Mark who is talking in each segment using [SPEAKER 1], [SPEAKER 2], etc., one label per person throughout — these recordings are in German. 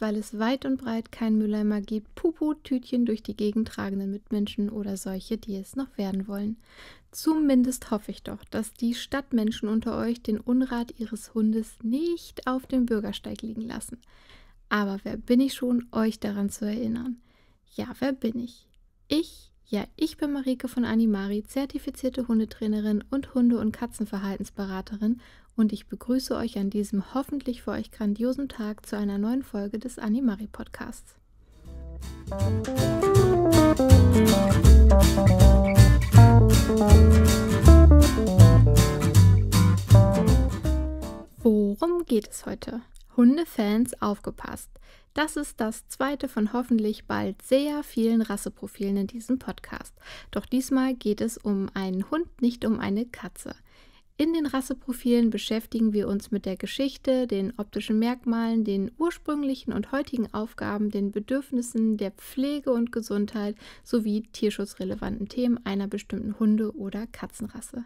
[SPEAKER 1] weil es weit und breit kein Mülleimer gibt, Pupu-Tütchen durch die Gegend tragenden Mitmenschen oder solche, die es noch werden wollen. Zumindest hoffe ich doch, dass die Stadtmenschen unter euch den Unrat ihres Hundes nicht auf dem Bürgersteig liegen lassen. Aber wer bin ich schon, euch daran zu erinnern? Ja, wer bin ich? Ich, ja, ich bin Marike von Animari, zertifizierte Hundetrainerin und Hunde- und Katzenverhaltensberaterin und ich begrüße euch an diesem hoffentlich für euch grandiosen Tag zu einer neuen Folge des Animari Podcasts. Worum geht es heute? Hundefans aufgepasst. Das ist das zweite von hoffentlich bald sehr vielen Rasseprofilen in diesem Podcast. Doch diesmal geht es um einen Hund, nicht um eine Katze. In den Rasseprofilen beschäftigen wir uns mit der Geschichte, den optischen Merkmalen, den ursprünglichen und heutigen Aufgaben, den Bedürfnissen der Pflege und Gesundheit sowie tierschutzrelevanten Themen einer bestimmten Hunde- oder Katzenrasse.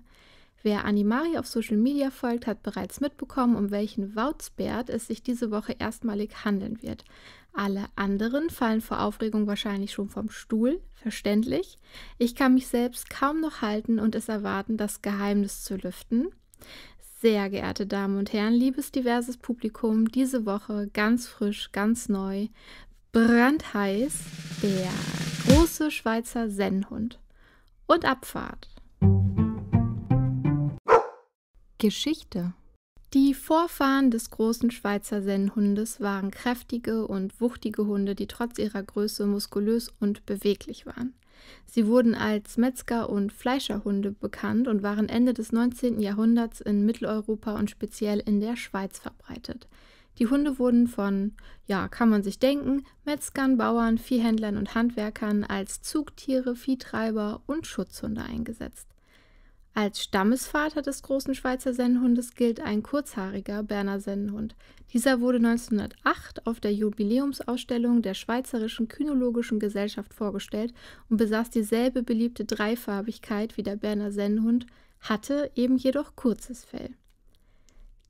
[SPEAKER 1] Wer Animari auf Social Media folgt, hat bereits mitbekommen, um welchen Wauzbert es sich diese Woche erstmalig handeln wird. Alle anderen fallen vor Aufregung wahrscheinlich schon vom Stuhl, verständlich. Ich kann mich selbst kaum noch halten und es erwarten, das Geheimnis zu lüften. Sehr geehrte Damen und Herren, liebes diverses Publikum, diese Woche ganz frisch, ganz neu, brandheiß, der große Schweizer Sennhund. Und Abfahrt. Geschichte. Die Vorfahren des großen Schweizer Sennhundes waren kräftige und wuchtige Hunde, die trotz ihrer Größe muskulös und beweglich waren. Sie wurden als Metzger- und Fleischerhunde bekannt und waren Ende des 19. Jahrhunderts in Mitteleuropa und speziell in der Schweiz verbreitet. Die Hunde wurden von, ja, kann man sich denken, Metzgern, Bauern, Viehhändlern und Handwerkern als Zugtiere, Viehtreiber und Schutzhunde eingesetzt. Als Stammesvater des großen Schweizer Sennhundes gilt ein kurzhaariger Berner Sennhund. Dieser wurde 1908 auf der Jubiläumsausstellung der Schweizerischen Kynologischen Gesellschaft vorgestellt und besaß dieselbe beliebte Dreifarbigkeit wie der Berner Sennhund, hatte eben jedoch kurzes Fell.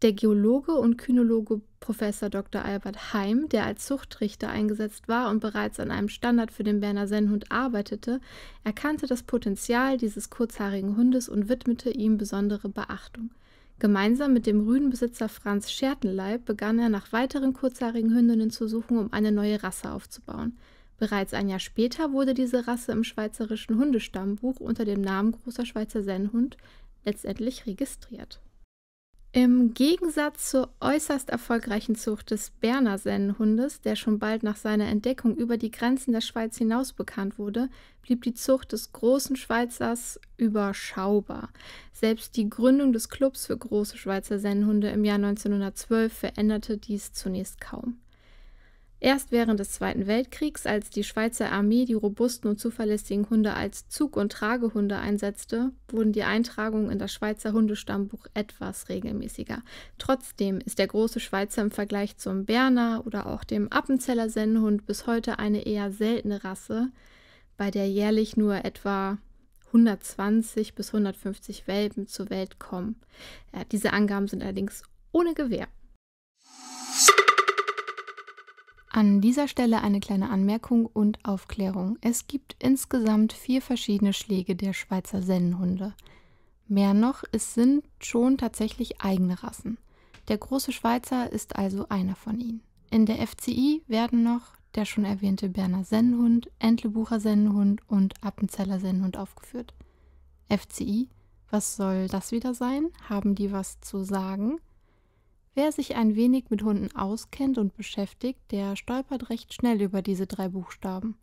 [SPEAKER 1] Der Geologe und Kynologe Professor Dr. Albert Heim, der als Zuchtrichter eingesetzt war und bereits an einem Standard für den Berner Sennhund arbeitete, erkannte das Potenzial dieses kurzhaarigen Hundes und widmete ihm besondere Beachtung. Gemeinsam mit dem Rüdenbesitzer Franz Schertenleib begann er nach weiteren kurzhaarigen Hündinnen zu suchen, um eine neue Rasse aufzubauen. Bereits ein Jahr später wurde diese Rasse im Schweizerischen Hundestammbuch unter dem Namen Großer Schweizer Sennhund letztendlich registriert. Im Gegensatz zur äußerst erfolgreichen Zucht des Berner Sennenhundes, der schon bald nach seiner Entdeckung über die Grenzen der Schweiz hinaus bekannt wurde, blieb die Zucht des großen Schweizers überschaubar. Selbst die Gründung des Clubs für große Schweizer Sennenhunde im Jahr 1912 veränderte dies zunächst kaum. Erst während des Zweiten Weltkriegs, als die Schweizer Armee die robusten und zuverlässigen Hunde als Zug- und Tragehunde einsetzte, wurden die Eintragungen in das Schweizer Hundestammbuch etwas regelmäßiger. Trotzdem ist der große Schweizer im Vergleich zum Berner oder auch dem Appenzeller Sennenhund bis heute eine eher seltene Rasse, bei der jährlich nur etwa 120 bis 150 Welpen zur Welt kommen. Ja, diese Angaben sind allerdings ohne Gewähr. An dieser Stelle eine kleine Anmerkung und Aufklärung. Es gibt insgesamt vier verschiedene Schläge der Schweizer Sennenhunde. Mehr noch, es sind schon tatsächlich eigene Rassen. Der große Schweizer ist also einer von ihnen. In der FCI werden noch der schon erwähnte Berner Sennenhund, Entlebucher Sennenhund und Appenzeller Sennenhund aufgeführt. FCI, was soll das wieder sein? Haben die was zu sagen? Wer sich ein wenig mit Hunden auskennt und beschäftigt, der stolpert recht schnell über diese drei Buchstaben.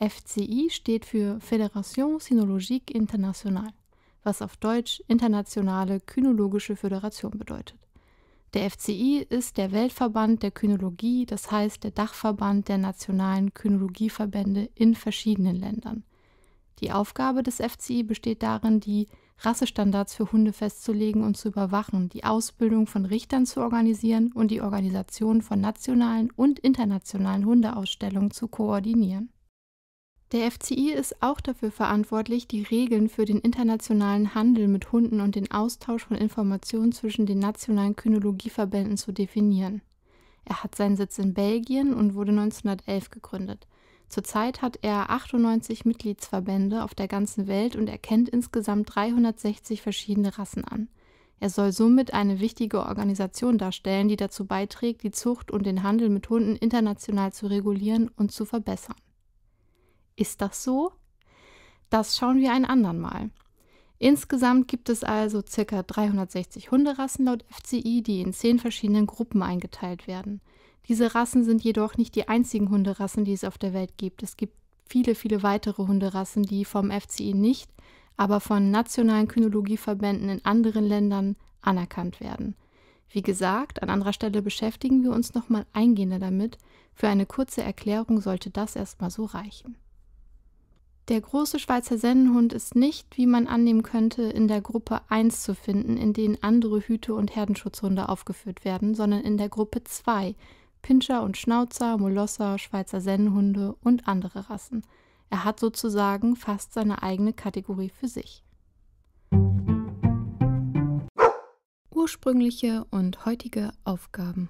[SPEAKER 1] FCI steht für Fédération Sinologique Internationale, was auf Deutsch Internationale Kynologische Föderation bedeutet. Der FCI ist der Weltverband der Kynologie, das heißt der Dachverband der nationalen Kynologieverbände in verschiedenen Ländern. Die Aufgabe des FCI besteht darin, die Rassestandards für Hunde festzulegen und zu überwachen, die Ausbildung von Richtern zu organisieren und die Organisation von nationalen und internationalen Hundeausstellungen zu koordinieren. Der FCI ist auch dafür verantwortlich, die Regeln für den internationalen Handel mit Hunden und den Austausch von Informationen zwischen den nationalen Kynologieverbänden zu definieren. Er hat seinen Sitz in Belgien und wurde 1911 gegründet. Zurzeit hat er 98 Mitgliedsverbände auf der ganzen Welt und erkennt insgesamt 360 verschiedene Rassen an. Er soll somit eine wichtige Organisation darstellen, die dazu beiträgt, die Zucht und den Handel mit Hunden international zu regulieren und zu verbessern. Ist das so? Das schauen wir ein andern Mal. Insgesamt gibt es also ca. 360 Hunderassen laut FCI, die in zehn verschiedenen Gruppen eingeteilt werden. Diese Rassen sind jedoch nicht die einzigen Hunderassen, die es auf der Welt gibt. Es gibt viele, viele weitere Hunderassen, die vom FCI nicht, aber von nationalen Kynologieverbänden in anderen Ländern anerkannt werden. Wie gesagt, an anderer Stelle beschäftigen wir uns nochmal eingehender damit. Für eine kurze Erklärung sollte das erstmal so reichen. Der große Schweizer Sennenhund ist nicht, wie man annehmen könnte, in der Gruppe 1 zu finden, in denen andere Hüte- und Herdenschutzhunde aufgeführt werden, sondern in der Gruppe 2, Pinscher und Schnauzer, Molosser, Schweizer Sennenhunde und andere Rassen. Er hat sozusagen fast seine eigene Kategorie für sich. Ursprüngliche und heutige Aufgaben.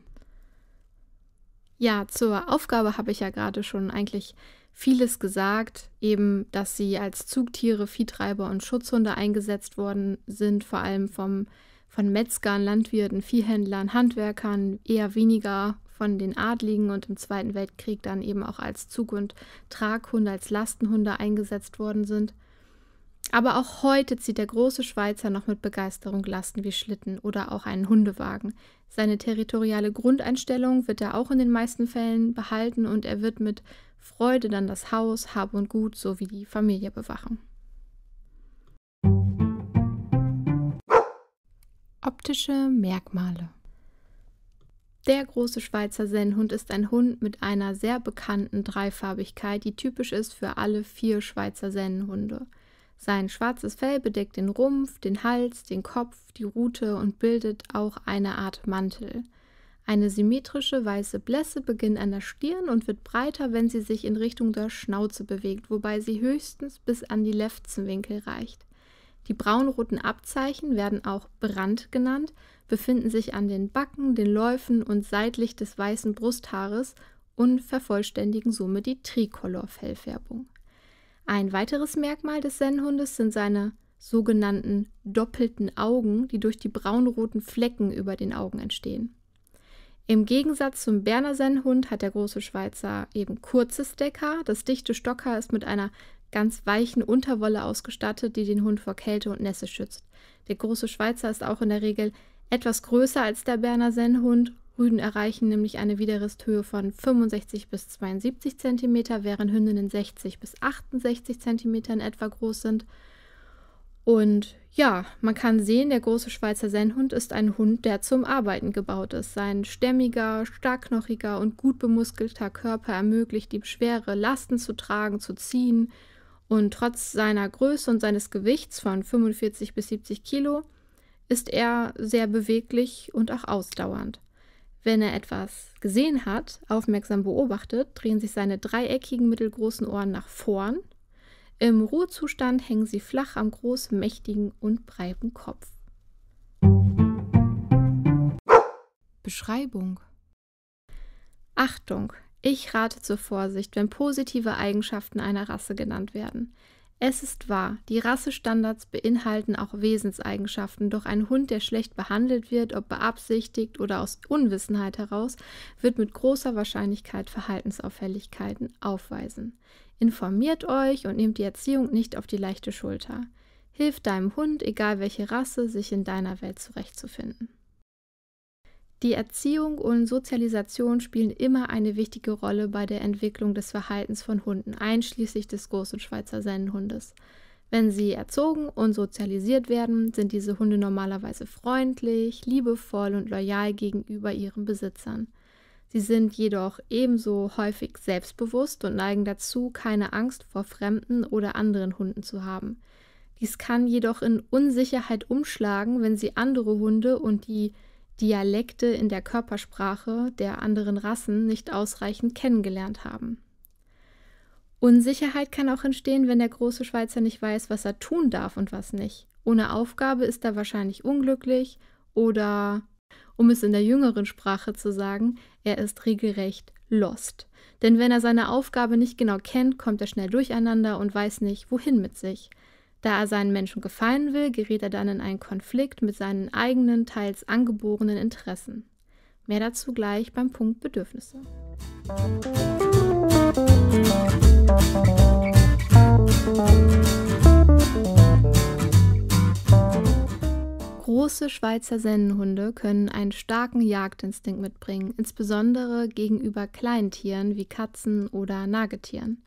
[SPEAKER 1] Ja, zur Aufgabe habe ich ja gerade schon eigentlich vieles gesagt, eben, dass sie als Zugtiere, Viehtreiber und Schutzhunde eingesetzt worden sind, vor allem vom, von Metzgern, Landwirten, Viehhändlern, Handwerkern, eher weniger von den Adligen und im Zweiten Weltkrieg dann eben auch als Zug- und Traghunde, als Lastenhunde eingesetzt worden sind. Aber auch heute zieht der große Schweizer noch mit Begeisterung Lasten wie Schlitten oder auch einen Hundewagen. Seine territoriale Grundeinstellung wird er auch in den meisten Fällen behalten und er wird mit Freude dann das Haus, Hab und Gut sowie die Familie bewachen. Optische Merkmale der große Schweizer Sennhund ist ein Hund mit einer sehr bekannten Dreifarbigkeit, die typisch ist für alle vier Schweizer Sennhunde. Sein schwarzes Fell bedeckt den Rumpf, den Hals, den Kopf, die Rute und bildet auch eine Art Mantel. Eine symmetrische weiße Blässe beginnt an der Stirn und wird breiter, wenn sie sich in Richtung der Schnauze bewegt, wobei sie höchstens bis an die Lefzenwinkel reicht. Die braunroten Abzeichen werden auch Brand genannt, befinden sich an den Backen, den Läufen und seitlich des weißen Brusthaares und vervollständigen somit die Tricolor-Fellfärbung. Ein weiteres Merkmal des Sennhundes sind seine sogenannten doppelten Augen, die durch die braunroten Flecken über den Augen entstehen. Im Gegensatz zum Berner Sennhund hat der große Schweizer eben kurzes Deckhaar. Das dichte Stockhaar ist mit einer ganz weichen Unterwolle ausgestattet, die den Hund vor Kälte und Nässe schützt. Der große Schweizer ist auch in der Regel etwas größer als der Berner Sennhund. Rüden erreichen nämlich eine Widerristhöhe von 65 bis 72 cm, während Hündinnen 60 bis 68 cm in etwa groß sind. Und ja, man kann sehen, der große Schweizer Sennhund ist ein Hund, der zum Arbeiten gebaut ist. Sein stämmiger, starkknochiger und gut bemuskelter Körper ermöglicht ihm schwere Lasten zu tragen, zu ziehen, und trotz seiner Größe und seines Gewichts von 45 bis 70 Kilo ist er sehr beweglich und auch ausdauernd. Wenn er etwas gesehen hat, aufmerksam beobachtet, drehen sich seine dreieckigen mittelgroßen Ohren nach vorn. Im Ruhezustand hängen sie flach am großen, mächtigen und breiten Kopf. Beschreibung Achtung, ich rate zur Vorsicht, wenn positive Eigenschaften einer Rasse genannt werden. Es ist wahr, die Rassestandards beinhalten auch Wesenseigenschaften, doch ein Hund, der schlecht behandelt wird, ob beabsichtigt oder aus Unwissenheit heraus, wird mit großer Wahrscheinlichkeit Verhaltensauffälligkeiten aufweisen. Informiert euch und nehmt die Erziehung nicht auf die leichte Schulter. Hilf deinem Hund, egal welche Rasse, sich in deiner Welt zurechtzufinden. Die Erziehung und Sozialisation spielen immer eine wichtige Rolle bei der Entwicklung des Verhaltens von Hunden, einschließlich des großen Schweizer Sennenhundes. Wenn sie erzogen und sozialisiert werden, sind diese Hunde normalerweise freundlich, liebevoll und loyal gegenüber ihren Besitzern. Sie sind jedoch ebenso häufig selbstbewusst und neigen dazu, keine Angst vor Fremden oder anderen Hunden zu haben. Dies kann jedoch in Unsicherheit umschlagen, wenn sie andere Hunde und die Dialekte in der Körpersprache der anderen Rassen nicht ausreichend kennengelernt haben. Unsicherheit kann auch entstehen, wenn der große Schweizer nicht weiß, was er tun darf und was nicht. Ohne Aufgabe ist er wahrscheinlich unglücklich oder, um es in der jüngeren Sprache zu sagen, er ist regelrecht lost. Denn wenn er seine Aufgabe nicht genau kennt, kommt er schnell durcheinander und weiß nicht, wohin mit sich. Da er seinen Menschen gefallen will, gerät er dann in einen Konflikt mit seinen eigenen, teils angeborenen Interessen. Mehr dazu gleich beim Punkt Bedürfnisse. Große Schweizer Sennenhunde können einen starken Jagdinstinkt mitbringen, insbesondere gegenüber Kleintieren wie Katzen oder Nagetieren.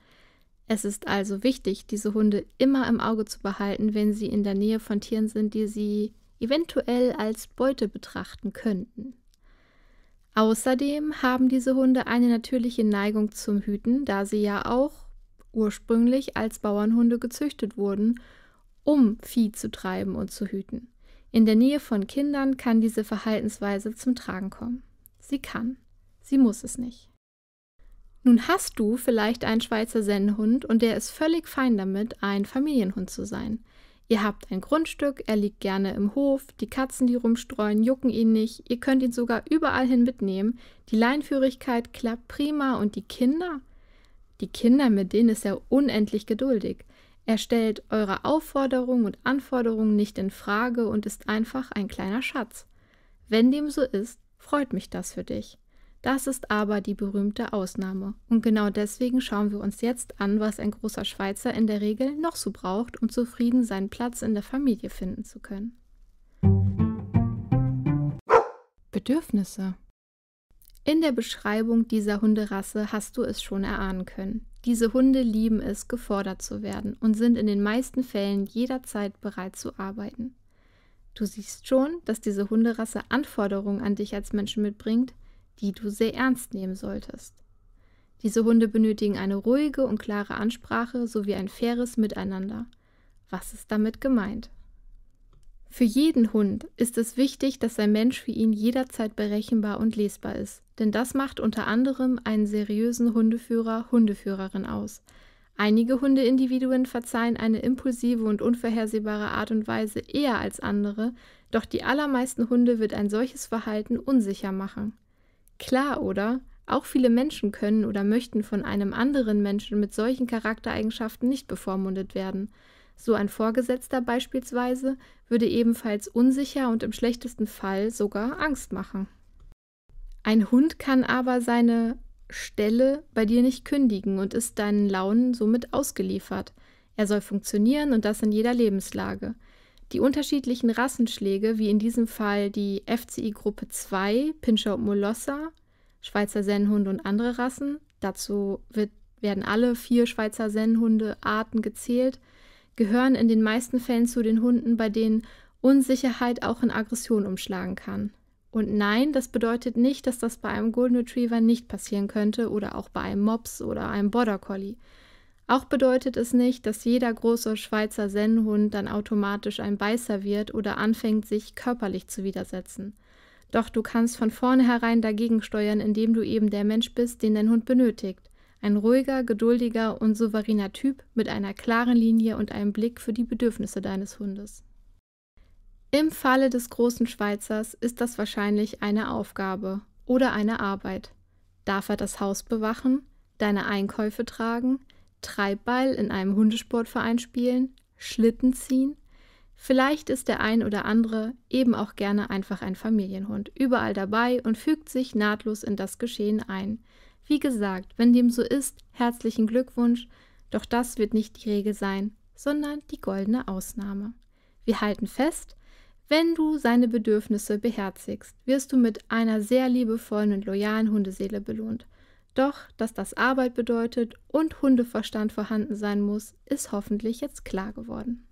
[SPEAKER 1] Es ist also wichtig, diese Hunde immer im Auge zu behalten, wenn sie in der Nähe von Tieren sind, die sie eventuell als Beute betrachten könnten. Außerdem haben diese Hunde eine natürliche Neigung zum Hüten, da sie ja auch ursprünglich als Bauernhunde gezüchtet wurden, um Vieh zu treiben und zu hüten. In der Nähe von Kindern kann diese Verhaltensweise zum Tragen kommen. Sie kann. Sie muss es nicht. Nun hast du vielleicht einen Schweizer Sennhund und der ist völlig fein damit, ein Familienhund zu sein. Ihr habt ein Grundstück, er liegt gerne im Hof, die Katzen, die rumstreuen, jucken ihn nicht, ihr könnt ihn sogar überall hin mitnehmen, die Leinführigkeit klappt prima und die Kinder? Die Kinder, mit denen ist er unendlich geduldig. Er stellt eure Aufforderungen und Anforderungen nicht in Frage und ist einfach ein kleiner Schatz. Wenn dem so ist, freut mich das für dich. Das ist aber die berühmte Ausnahme. Und genau deswegen schauen wir uns jetzt an, was ein großer Schweizer in der Regel noch so braucht, um zufrieden seinen Platz in der Familie finden zu können. Bedürfnisse. In der Beschreibung dieser Hunderasse hast du es schon erahnen können. Diese Hunde lieben es, gefordert zu werden und sind in den meisten Fällen jederzeit bereit zu arbeiten. Du siehst schon, dass diese Hunderasse Anforderungen an dich als Menschen mitbringt, die du sehr ernst nehmen solltest. Diese Hunde benötigen eine ruhige und klare Ansprache sowie ein faires Miteinander. Was ist damit gemeint? Für jeden Hund ist es wichtig, dass ein Mensch für ihn jederzeit berechenbar und lesbar ist, denn das macht unter anderem einen seriösen Hundeführer, Hundeführerin aus. Einige Hundeindividuen verzeihen eine impulsive und unvorhersehbare Art und Weise eher als andere, doch die allermeisten Hunde wird ein solches Verhalten unsicher machen. Klar, oder? Auch viele Menschen können oder möchten von einem anderen Menschen mit solchen Charaktereigenschaften nicht bevormundet werden. So ein Vorgesetzter beispielsweise würde ebenfalls unsicher und im schlechtesten Fall sogar Angst machen. Ein Hund kann aber seine Stelle bei dir nicht kündigen und ist deinen Launen somit ausgeliefert. Er soll funktionieren und das in jeder Lebenslage. Die unterschiedlichen Rassenschläge, wie in diesem Fall die FCI Gruppe 2, Pinscher und Molosser, Schweizer Sennhunde und andere Rassen, dazu wird, werden alle vier Schweizer Sennhunde-Arten gezählt, gehören in den meisten Fällen zu den Hunden, bei denen Unsicherheit auch in Aggression umschlagen kann. Und nein, das bedeutet nicht, dass das bei einem Golden Retriever nicht passieren könnte oder auch bei einem Mops oder einem Border Collie. Auch bedeutet es nicht, dass jeder große Schweizer Sennhund dann automatisch ein Beißer wird oder anfängt, sich körperlich zu widersetzen. Doch du kannst von vornherein dagegen steuern, indem du eben der Mensch bist, den dein Hund benötigt. Ein ruhiger, geduldiger und souveräner Typ mit einer klaren Linie und einem Blick für die Bedürfnisse deines Hundes. Im Falle des großen Schweizers ist das wahrscheinlich eine Aufgabe oder eine Arbeit. Darf er das Haus bewachen, deine Einkäufe tragen, Treibball in einem Hundesportverein spielen, Schlitten ziehen. Vielleicht ist der ein oder andere eben auch gerne einfach ein Familienhund, überall dabei und fügt sich nahtlos in das Geschehen ein. Wie gesagt, wenn dem so ist, herzlichen Glückwunsch, doch das wird nicht die Regel sein, sondern die goldene Ausnahme. Wir halten fest, wenn du seine Bedürfnisse beherzigst, wirst du mit einer sehr liebevollen und loyalen Hundeseele belohnt. Doch, dass das Arbeit bedeutet und Hundeverstand vorhanden sein muss, ist hoffentlich jetzt klar geworden.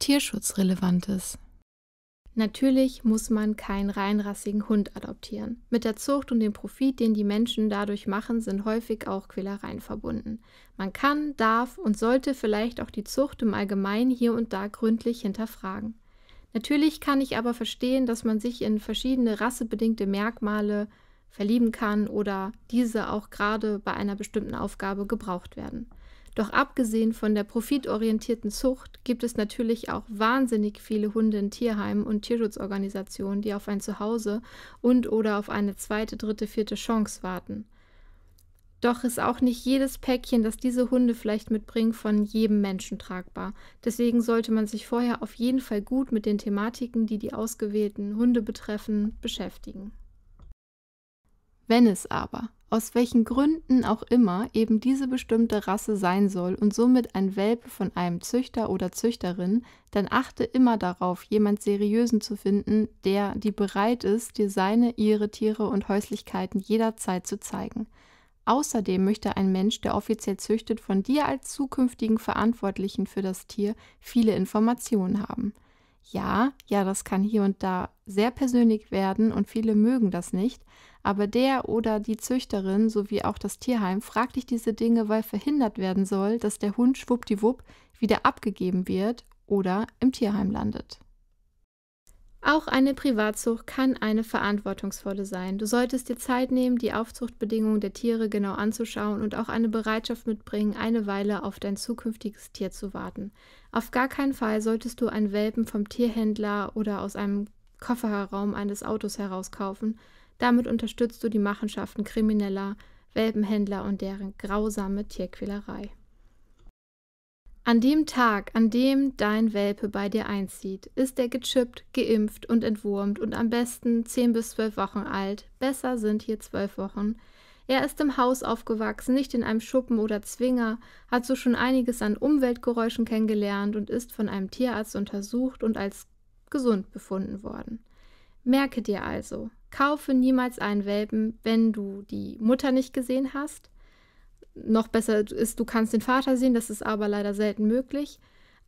[SPEAKER 1] Tierschutzrelevantes. Natürlich muss man keinen reinrassigen Hund adoptieren. Mit der Zucht und dem Profit, den die Menschen dadurch machen, sind häufig auch Quälereien verbunden. Man kann, darf und sollte vielleicht auch die Zucht im Allgemeinen hier und da gründlich hinterfragen. Natürlich kann ich aber verstehen, dass man sich in verschiedene rassebedingte Merkmale verlieben kann oder diese auch gerade bei einer bestimmten Aufgabe gebraucht werden. Doch abgesehen von der profitorientierten Zucht gibt es natürlich auch wahnsinnig viele Hunde in Tierheimen und Tierschutzorganisationen, die auf ein Zuhause und oder auf eine zweite, dritte, vierte Chance warten. Doch ist auch nicht jedes Päckchen, das diese Hunde vielleicht mitbringen, von jedem Menschen tragbar. Deswegen sollte man sich vorher auf jeden Fall gut mit den Thematiken, die die ausgewählten Hunde betreffen, beschäftigen. Wenn es aber, aus welchen Gründen auch immer, eben diese bestimmte Rasse sein soll und somit ein Welpe von einem Züchter oder Züchterin, dann achte immer darauf, jemand Seriösen zu finden, der, die bereit ist, dir seine, ihre Tiere und Häuslichkeiten jederzeit zu zeigen – Außerdem möchte ein Mensch, der offiziell züchtet, von dir als zukünftigen Verantwortlichen für das Tier viele Informationen haben. Ja, ja, das kann hier und da sehr persönlich werden und viele mögen das nicht, aber der oder die Züchterin sowie auch das Tierheim fragt dich diese Dinge, weil verhindert werden soll, dass der Hund schwuppdiwupp wieder abgegeben wird oder im Tierheim landet. Auch eine Privatzucht kann eine verantwortungsvolle sein. Du solltest dir Zeit nehmen, die Aufzuchtbedingungen der Tiere genau anzuschauen und auch eine Bereitschaft mitbringen, eine Weile auf dein zukünftiges Tier zu warten. Auf gar keinen Fall solltest du einen Welpen vom Tierhändler oder aus einem Kofferraum eines Autos herauskaufen. Damit unterstützt du die Machenschaften krimineller Welpenhändler und deren grausame Tierquälerei. An dem Tag, an dem dein Welpe bei dir einzieht, ist er gechippt, geimpft und entwurmt und am besten 10 bis 12 Wochen alt. Besser sind hier 12 Wochen. Er ist im Haus aufgewachsen, nicht in einem Schuppen oder Zwinger, hat so schon einiges an Umweltgeräuschen kennengelernt und ist von einem Tierarzt untersucht und als gesund befunden worden. Merke dir also, kaufe niemals einen Welpen, wenn du die Mutter nicht gesehen hast, noch besser ist, du kannst den Vater sehen, das ist aber leider selten möglich.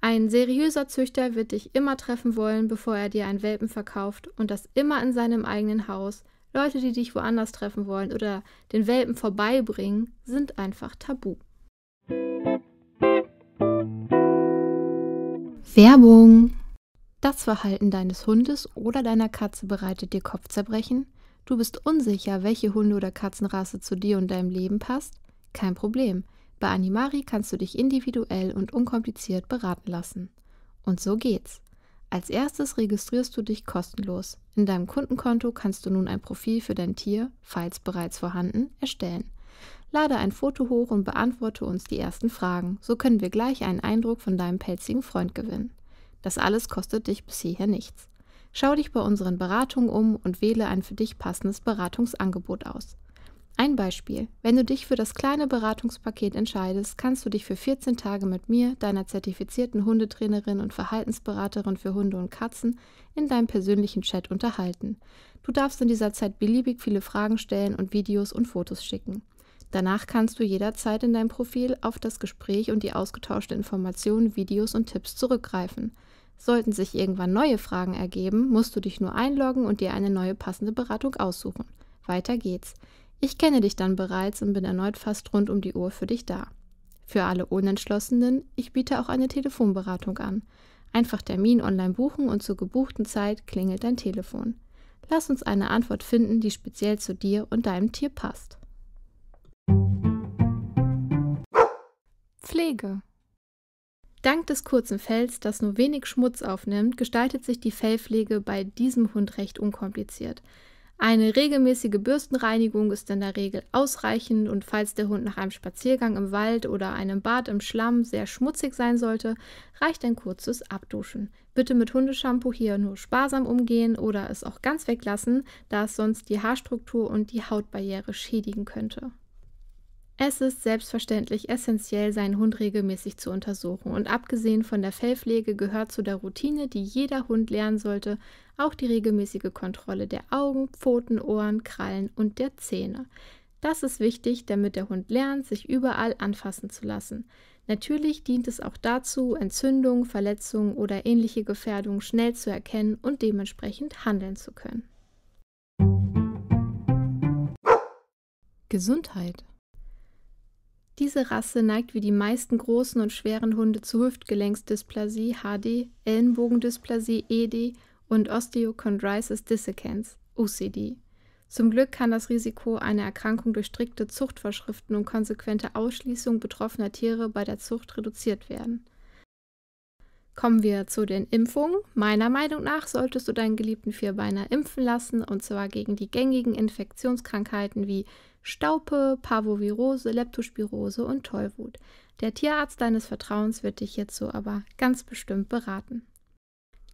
[SPEAKER 1] Ein seriöser Züchter wird dich immer treffen wollen, bevor er dir einen Welpen verkauft und das immer in seinem eigenen Haus. Leute, die dich woanders treffen wollen oder den Welpen vorbeibringen, sind einfach tabu. Werbung. Das Verhalten deines Hundes oder deiner Katze bereitet dir Kopfzerbrechen? Du bist unsicher, welche Hunde- oder Katzenrasse zu dir und deinem Leben passt? Kein Problem. Bei Animari kannst du dich individuell und unkompliziert beraten lassen. Und so geht's. Als erstes registrierst du dich kostenlos. In deinem Kundenkonto kannst du nun ein Profil für dein Tier, falls bereits vorhanden, erstellen. Lade ein Foto hoch und beantworte uns die ersten Fragen. So können wir gleich einen Eindruck von deinem pelzigen Freund gewinnen. Das alles kostet dich bis hierher nichts. Schau dich bei unseren Beratungen um und wähle ein für dich passendes Beratungsangebot aus. Ein Beispiel. Wenn du dich für das kleine Beratungspaket entscheidest, kannst du dich für 14 Tage mit mir, deiner zertifizierten Hundetrainerin und Verhaltensberaterin für Hunde und Katzen, in deinem persönlichen Chat unterhalten. Du darfst in dieser Zeit beliebig viele Fragen stellen und Videos und Fotos schicken. Danach kannst du jederzeit in deinem Profil auf das Gespräch und die ausgetauschten Informationen, Videos und Tipps zurückgreifen. Sollten sich irgendwann neue Fragen ergeben, musst du dich nur einloggen und dir eine neue passende Beratung aussuchen. Weiter geht's. Ich kenne dich dann bereits und bin erneut fast rund um die Uhr für dich da. Für alle Unentschlossenen, ich biete auch eine Telefonberatung an. Einfach Termin online buchen und zur gebuchten Zeit klingelt dein Telefon. Lass uns eine Antwort finden, die speziell zu dir und deinem Tier passt. Pflege. Dank des kurzen Fells, das nur wenig Schmutz aufnimmt, gestaltet sich die Fellpflege bei diesem Hund recht unkompliziert. Eine regelmäßige Bürstenreinigung ist in der Regel ausreichend und falls der Hund nach einem Spaziergang im Wald oder einem Bad im Schlamm sehr schmutzig sein sollte, reicht ein kurzes Abduschen. Bitte mit Hundeschampoo hier nur sparsam umgehen oder es auch ganz weglassen, da es sonst die Haarstruktur und die Hautbarriere schädigen könnte. Es ist selbstverständlich essentiell, seinen Hund regelmäßig zu untersuchen. Und abgesehen von der Fellpflege gehört zu der Routine, die jeder Hund lernen sollte, auch die regelmäßige Kontrolle der Augen, Pfoten, Ohren, Krallen und der Zähne. Das ist wichtig, damit der Hund lernt, sich überall anfassen zu lassen. Natürlich dient es auch dazu, Entzündungen, Verletzungen oder ähnliche Gefährdungen schnell zu erkennen und dementsprechend handeln zu können. Gesundheit diese Rasse neigt wie die meisten großen und schweren Hunde zu Hüftgelenksdysplasie HD, Ellenbogendysplasie ED und Osteochondrisis dissecans OCD. Zum Glück kann das Risiko einer Erkrankung durch strikte Zuchtvorschriften und konsequente Ausschließung betroffener Tiere bei der Zucht reduziert werden. Kommen wir zu den Impfungen. Meiner Meinung nach solltest du deinen geliebten Vierbeiner impfen lassen, und zwar gegen die gängigen Infektionskrankheiten wie Staupe, Parvovirose, Leptospirose und Tollwut. Der Tierarzt deines Vertrauens wird dich hierzu aber ganz bestimmt beraten.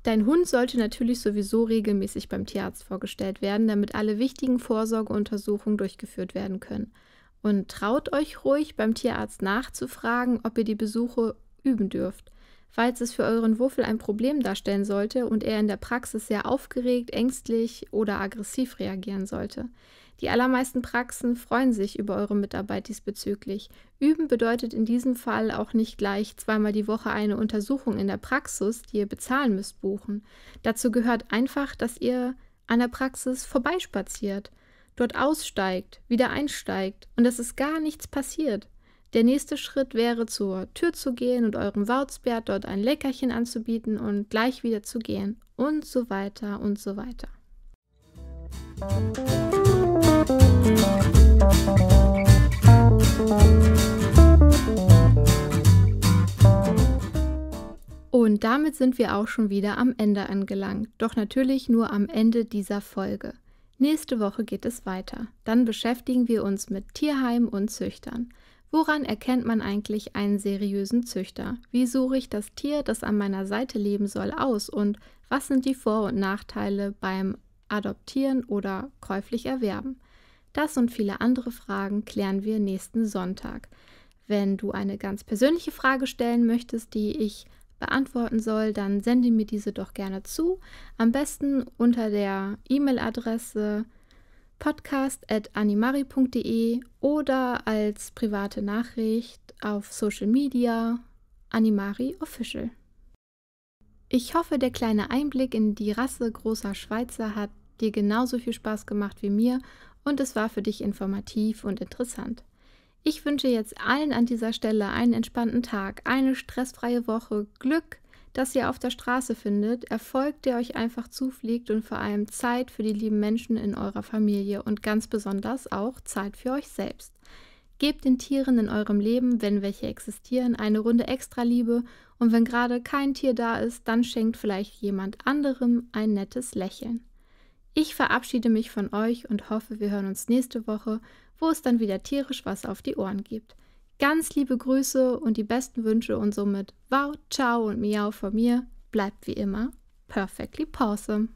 [SPEAKER 1] Dein Hund sollte natürlich sowieso regelmäßig beim Tierarzt vorgestellt werden, damit alle wichtigen Vorsorgeuntersuchungen durchgeführt werden können. Und traut euch ruhig, beim Tierarzt nachzufragen, ob ihr die Besuche üben dürft. Falls es für euren Wuffel ein Problem darstellen sollte und er in der Praxis sehr aufgeregt, ängstlich oder aggressiv reagieren sollte. Die allermeisten Praxen freuen sich über eure Mitarbeit diesbezüglich. Üben bedeutet in diesem Fall auch nicht gleich zweimal die Woche eine Untersuchung in der Praxis, die ihr bezahlen müsst, buchen. Dazu gehört einfach, dass ihr an der Praxis vorbeispaziert, dort aussteigt, wieder einsteigt und dass es gar nichts passiert. Der nächste Schritt wäre, zur Tür zu gehen und eurem Wautzbärt dort ein Leckerchen anzubieten und gleich wieder zu gehen und so weiter und so weiter. damit sind wir auch schon wieder am Ende angelangt, doch natürlich nur am Ende dieser Folge. Nächste Woche geht es weiter. Dann beschäftigen wir uns mit Tierheim und Züchtern. Woran erkennt man eigentlich einen seriösen Züchter? Wie suche ich das Tier, das an meiner Seite leben soll, aus? Und was sind die Vor- und Nachteile beim Adoptieren oder käuflich erwerben? Das und viele andere Fragen klären wir nächsten Sonntag. Wenn du eine ganz persönliche Frage stellen möchtest, die ich beantworten soll, dann sende mir diese doch gerne zu. Am besten unter der E-Mail-Adresse podcast.animari.de oder als private Nachricht auf Social Media Animari Official. Ich hoffe, der kleine Einblick in die Rasse großer Schweizer hat dir genauso viel Spaß gemacht wie mir und es war für dich informativ und interessant. Ich wünsche jetzt allen an dieser Stelle einen entspannten Tag, eine stressfreie Woche, Glück, das ihr auf der Straße findet, Erfolg, der euch einfach zufliegt und vor allem Zeit für die lieben Menschen in eurer Familie und ganz besonders auch Zeit für euch selbst. Gebt den Tieren in eurem Leben, wenn welche existieren, eine Runde extra Liebe und wenn gerade kein Tier da ist, dann schenkt vielleicht jemand anderem ein nettes Lächeln. Ich verabschiede mich von euch und hoffe, wir hören uns nächste Woche, wo es dann wieder tierisch was auf die Ohren gibt. Ganz liebe Grüße und die besten Wünsche und somit wow, ciao und miau von mir. Bleibt wie immer perfectly pawsome.